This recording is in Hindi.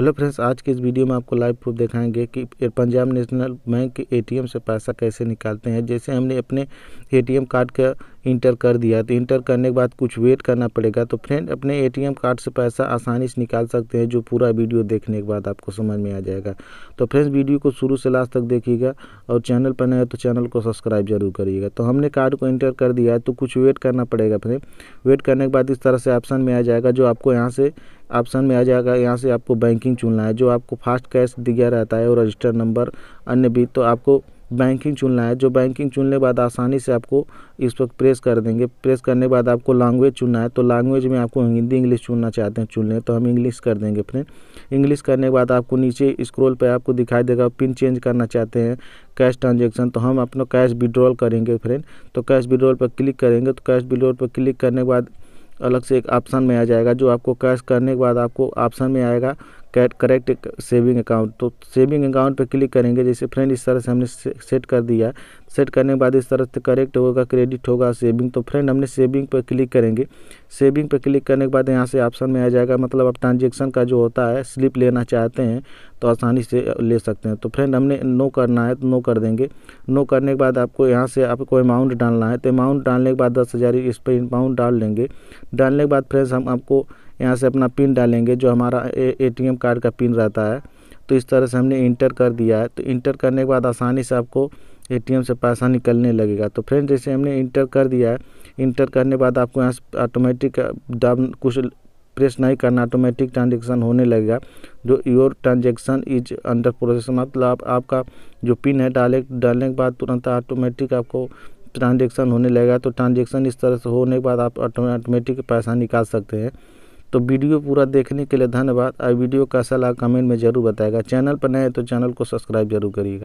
हेलो फ्रेंड्स आज के इस वीडियो में आपको लाइव प्रूफ दिखाएंगे कि पंजाब नेशनल बैंक के एटीएम से पैसा कैसे निकालते हैं जैसे हमने अपने एटीएम कार्ड का इंटर कर दिया तो इंटर करने के बाद कुछ वेट करना पड़ेगा तो फ्रेंड अपने एटीएम कार्ड से पैसा आसानी से निकाल सकते हैं जो पूरा वीडियो देखने के बाद आपको समझ में आ जाएगा तो फ्रेंड्स वीडियो को शुरू से लास्ट तक देखिएगा और चैनल पर नया तो चैनल को सब्सक्राइब जरूर करिएगा तो हमने कार्ड को इंटर कर दिया है तो कुछ वेट करना पड़ेगा फ्रेंड वेट करने के बाद इस तरह से ऑप्शन में आ जाएगा जो आपको यहाँ से ऑप्शन में आ जाएगा यहाँ से आपको बैंकिंग चुनना है जो आपको फास्ट कैश दिया रहता है और रजिस्टर नंबर अन्य भी तो आपको बैंकिंग चुनना है जो बैंकिंग चुनने के बाद आसानी से आपको इस पर प्रेस कर देंगे प्रेस करने के बाद आपको लैंग्वेज चुनना है तो लैंग्वेज में आपको हिंदी इंग्लिश चुनना चाहते हैं चुन लें तो हम इंग्लिश कर देंगे फ्रेंड इंग्लिश करने के बाद आपको नीचे स्क्रोल पर आपको दिखाई देगा पिन चेंज करना चाहते हैं कैश ट्रांजेक्शन तो हम अपना कैश विड्रॉल करेंगे फ्रेंड तो कैश विड्रॉल पर क्लिक करेंगे तो कैश विड्रॉल पर क्लिक करने के बाद अलग से एक ऑप्शन में आ जाएगा जो आपको कैश करने के बाद आपको ऑप्शन में आएगा कैट करेक्ट सेविंग अकाउंट तो सेविंग अकाउंट पर क्लिक करेंगे जैसे फ्रेंड इस तरह से हमने सेट कर दिया सेट करने के बाद इस तरह से करेक्ट होगा क्रेडिट होगा सेविंग तो फ्रेंड हमने सेविंग पर क्लिक करेंगे सेविंग पर क्लिक करने के बाद यहाँ से ऑप्शन में आ जाएगा मतलब आप ट्रांजेक्शन का जो होता है स्लिप लेना चाहते हैं तो आसानी से ले सकते हैं तो फ्रेंड हमने नो करना है तो नो कर देंगे नो करने के बाद आपको यहाँ से आपको अमाउंट डालना है तो अमाउंट डालने के बाद दस हज़ार इस पर अमाउंट डाल लेंगे डालने के बाद फ्रेंड्स हम आपको यहाँ से अपना पिन डालेंगे जो हमारा एटीएम कार्ड का पिन रहता है तो इस तरह से हमने इंटर कर दिया है तो इंटर करने के बाद आसानी से आपको एटीएम से पैसा निकलने लगेगा तो फ्रेंड जैसे हमने इंटर कर दिया है इंटर करने के बाद आपको यहाँ से ऑटोमेटिक डाउन कुछ प्रेस नहीं करना ऑटोमेटिक ट्रांजेक्शन होने लगेगा जो your transaction is under process मतलब आप, आपका जो पिन है डाले डालने के बाद तुरंत ऑटोमेटिक आपको ट्रांजेक्शन होने लगेगा तो ट्रांजेक्शन इस तरह से होने के बाद आप ऑटोमेटिक पैसा निकाल सकते हैं तो वीडियो पूरा देखने के लिए धन्यवाद और वीडियो कैसा लगा कमेंट में ज़रूर बताएगा चैनल पर नए तो चैनल को सब्सक्राइब जरूर करिएगा